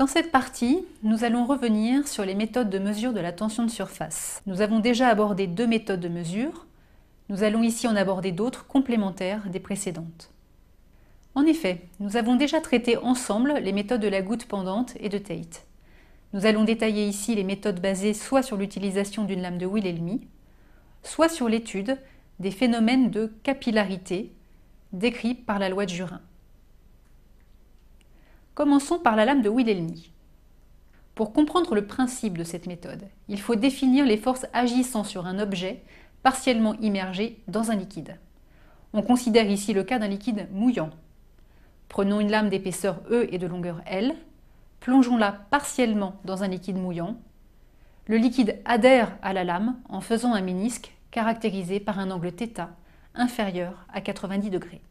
Dans cette partie, nous allons revenir sur les méthodes de mesure de la tension de surface. Nous avons déjà abordé deux méthodes de mesure. Nous allons ici en aborder d'autres complémentaires des précédentes. En effet, nous avons déjà traité ensemble les méthodes de la goutte pendante et de Tate. Nous allons détailler ici les méthodes basées soit sur l'utilisation d'une lame de Wilhelmy, soit sur l'étude des phénomènes de capillarité décrits par la loi de Jurin. Commençons par la lame de Wilhelmy. Pour comprendre le principe de cette méthode, il faut définir les forces agissant sur un objet partiellement immergé dans un liquide. On considère ici le cas d'un liquide mouillant. Prenons une lame d'épaisseur E et de longueur L, plongeons-la partiellement dans un liquide mouillant. Le liquide adhère à la lame en faisant un ménisque caractérisé par un angle θ inférieur à 90 degrés.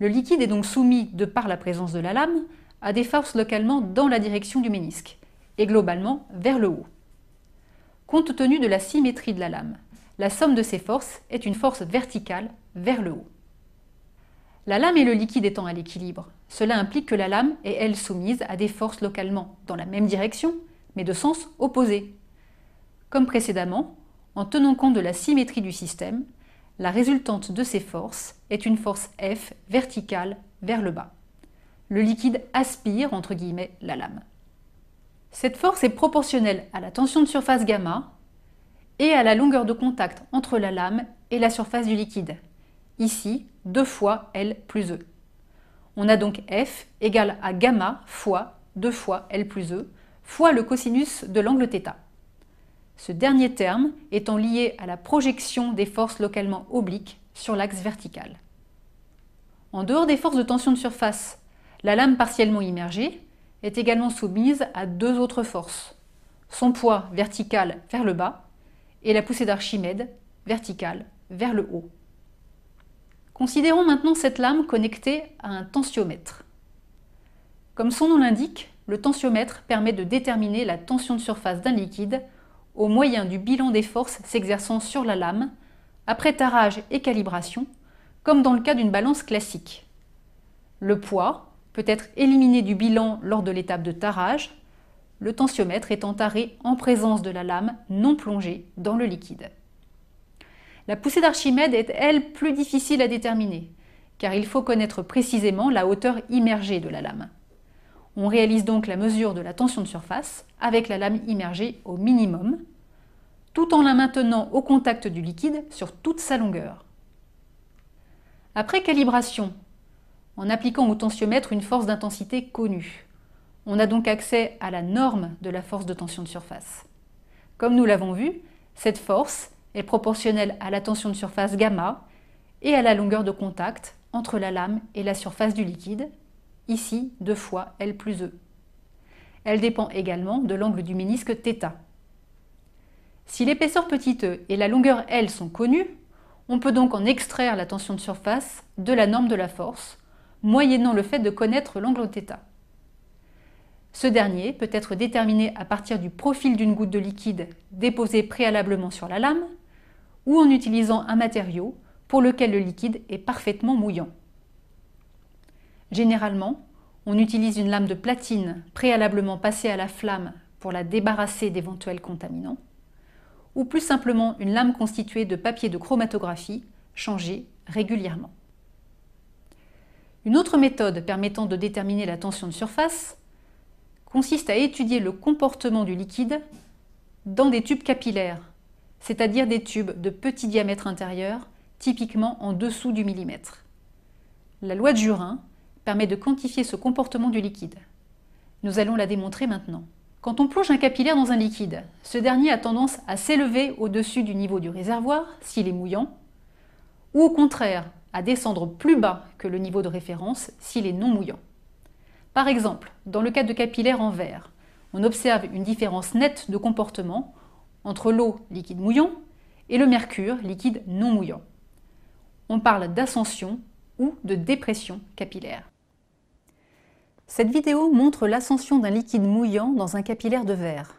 Le liquide est donc soumis, de par la présence de la lame, à des forces localement dans la direction du ménisque, et globalement vers le haut. Compte tenu de la symétrie de la lame, la somme de ces forces est une force verticale vers le haut. La lame et le liquide étant à l'équilibre, cela implique que la lame est elle soumise à des forces localement dans la même direction, mais de sens opposé. Comme précédemment, en tenant compte de la symétrie du système, la résultante de ces forces est une force F verticale vers le bas. Le liquide aspire, entre guillemets, la lame. Cette force est proportionnelle à la tension de surface gamma et à la longueur de contact entre la lame et la surface du liquide. Ici, 2 fois L plus E. On a donc F égale à gamma fois 2 fois L plus E fois le cosinus de l'angle θ ce dernier terme étant lié à la projection des forces localement obliques sur l'axe vertical. En dehors des forces de tension de surface, la lame partiellement immergée est également soumise à deux autres forces, son poids vertical vers le bas et la poussée d'Archimède verticale vers le haut. Considérons maintenant cette lame connectée à un tensiomètre. Comme son nom l'indique, le tensiomètre permet de déterminer la tension de surface d'un liquide au moyen du bilan des forces s'exerçant sur la lame, après tarage et calibration, comme dans le cas d'une balance classique. Le poids peut être éliminé du bilan lors de l'étape de tarage, le tensiomètre étant taré en présence de la lame non plongée dans le liquide. La poussée d'Archimède est, elle, plus difficile à déterminer, car il faut connaître précisément la hauteur immergée de la lame. On réalise donc la mesure de la tension de surface avec la lame immergée au minimum, tout en la maintenant au contact du liquide sur toute sa longueur. Après calibration, en appliquant au tensiomètre une force d'intensité connue, on a donc accès à la norme de la force de tension de surface. Comme nous l'avons vu, cette force est proportionnelle à la tension de surface gamma et à la longueur de contact entre la lame et la surface du liquide, ici 2 fois L plus E. Elle dépend également de l'angle du ménisque θ. Si l'épaisseur petite e et la longueur L sont connues, on peut donc en extraire la tension de surface de la norme de la force, moyennant le fait de connaître l'angle θ. Ce dernier peut être déterminé à partir du profil d'une goutte de liquide déposée préalablement sur la lame, ou en utilisant un matériau pour lequel le liquide est parfaitement mouillant. Généralement, on utilise une lame de platine préalablement passée à la flamme pour la débarrasser d'éventuels contaminants, ou plus simplement une lame constituée de papier de chromatographie changé régulièrement. Une autre méthode permettant de déterminer la tension de surface consiste à étudier le comportement du liquide dans des tubes capillaires, c'est-à-dire des tubes de petit diamètre intérieur, typiquement en dessous du millimètre. La loi de Jurin permet de quantifier ce comportement du liquide. Nous allons la démontrer maintenant. Quand on plonge un capillaire dans un liquide, ce dernier a tendance à s'élever au-dessus du niveau du réservoir s'il est mouillant, ou au contraire à descendre plus bas que le niveau de référence s'il est non mouillant. Par exemple, dans le cas de capillaires en verre, on observe une différence nette de comportement entre l'eau liquide mouillant et le mercure liquide non mouillant. On parle d'ascension ou de dépression capillaire. Cette vidéo montre l'ascension d'un liquide mouillant dans un capillaire de verre.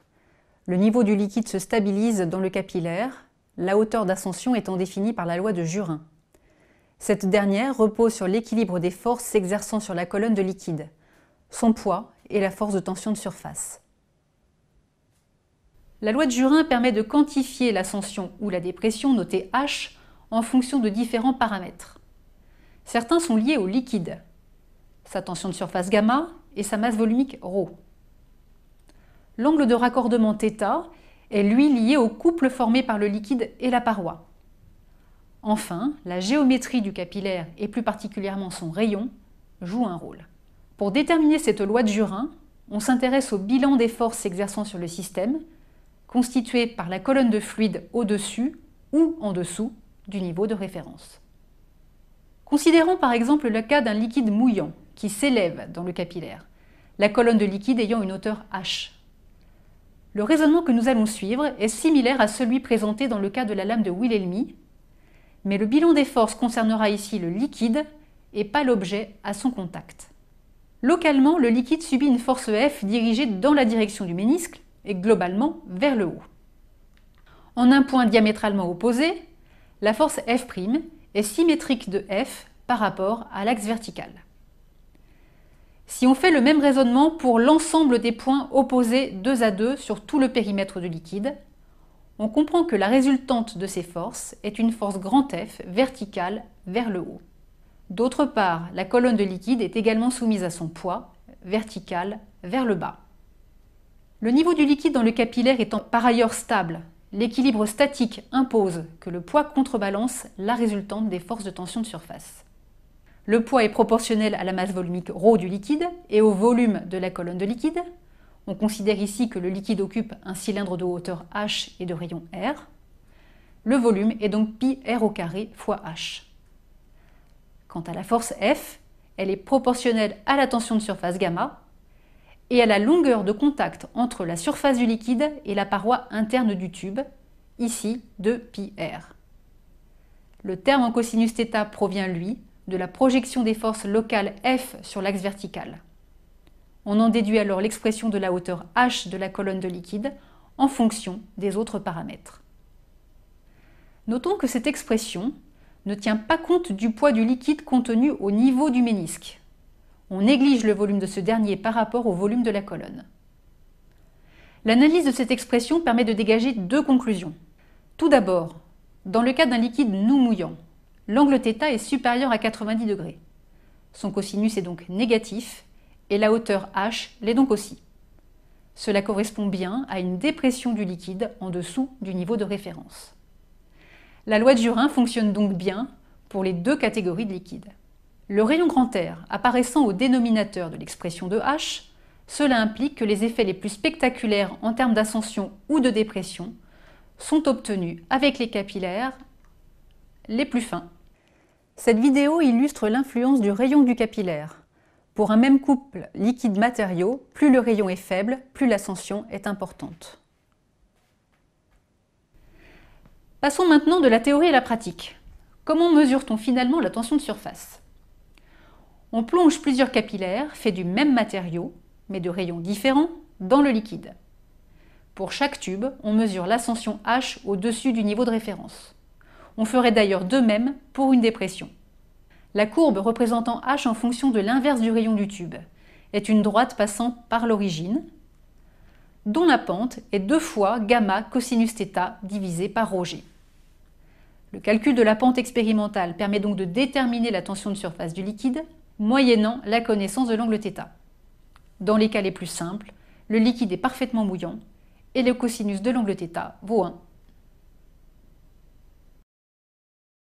Le niveau du liquide se stabilise dans le capillaire, la hauteur d'ascension étant définie par la loi de Jurin. Cette dernière repose sur l'équilibre des forces s'exerçant sur la colonne de liquide, son poids et la force de tension de surface. La loi de Jurin permet de quantifier l'ascension ou la dépression, notée H, en fonction de différents paramètres. Certains sont liés au liquide, sa tension de surface gamma et sa masse volumique ρ. L'angle de raccordement θ est lui lié au couple formé par le liquide et la paroi. Enfin, la géométrie du capillaire et plus particulièrement son rayon joue un rôle. Pour déterminer cette loi de Jurin, on s'intéresse au bilan des forces exerçant sur le système, constitué par la colonne de fluide au-dessus ou en dessous du niveau de référence. Considérons par exemple le cas d'un liquide mouillant, qui s'élève dans le capillaire, la colonne de liquide ayant une hauteur H. Le raisonnement que nous allons suivre est similaire à celui présenté dans le cas de la lame de Wilhelmy, mais le bilan des forces concernera ici le liquide et pas l'objet à son contact. Localement, le liquide subit une force F dirigée dans la direction du méniscle et globalement vers le haut. En un point diamétralement opposé, la force F' est symétrique de F par rapport à l'axe vertical. Si on fait le même raisonnement pour l'ensemble des points opposés 2 à 2 sur tout le périmètre du liquide, on comprend que la résultante de ces forces est une force grand F verticale vers le haut. D'autre part, la colonne de liquide est également soumise à son poids, vertical vers le bas. Le niveau du liquide dans le capillaire étant par ailleurs stable, l'équilibre statique impose que le poids contrebalance la résultante des forces de tension de surface. Le poids est proportionnel à la masse volumique ρ du liquide et au volume de la colonne de liquide. On considère ici que le liquide occupe un cylindre de hauteur h et de rayon r. Le volume est donc pi au carré fois h. Quant à la force F, elle est proportionnelle à la tension de surface gamma et à la longueur de contact entre la surface du liquide et la paroi interne du tube, ici de πr. Le terme en cosinus θ provient, lui, de la projection des forces locales F sur l'axe vertical. On en déduit alors l'expression de la hauteur H de la colonne de liquide en fonction des autres paramètres. Notons que cette expression ne tient pas compte du poids du liquide contenu au niveau du ménisque. On néglige le volume de ce dernier par rapport au volume de la colonne. L'analyse de cette expression permet de dégager deux conclusions. Tout d'abord, dans le cas d'un liquide non mouillant, l'angle θ est supérieur à 90 degrés. Son cosinus est donc négatif et la hauteur h l'est donc aussi. Cela correspond bien à une dépression du liquide en dessous du niveau de référence. La loi de Jurin fonctionne donc bien pour les deux catégories de liquides. Le rayon grand R apparaissant au dénominateur de l'expression de H, cela implique que les effets les plus spectaculaires en termes d'ascension ou de dépression sont obtenus avec les capillaires les plus fins cette vidéo illustre l'influence du rayon du capillaire. Pour un même couple liquide matériau plus le rayon est faible, plus l'ascension est importante. Passons maintenant de la théorie à la pratique. Comment mesure-t-on finalement la tension de surface On plonge plusieurs capillaires faits du même matériau, mais de rayons différents, dans le liquide. Pour chaque tube, on mesure l'ascension H au-dessus du niveau de référence. On ferait d'ailleurs de même pour une dépression. La courbe représentant H en fonction de l'inverse du rayon du tube est une droite passant par l'origine, dont la pente est deux fois gamma cosinus θ divisé par ρg. Le calcul de la pente expérimentale permet donc de déterminer la tension de surface du liquide, moyennant la connaissance de l'angle θ. Dans les cas les plus simples, le liquide est parfaitement mouillant et le cosinus de l'angle θ vaut 1.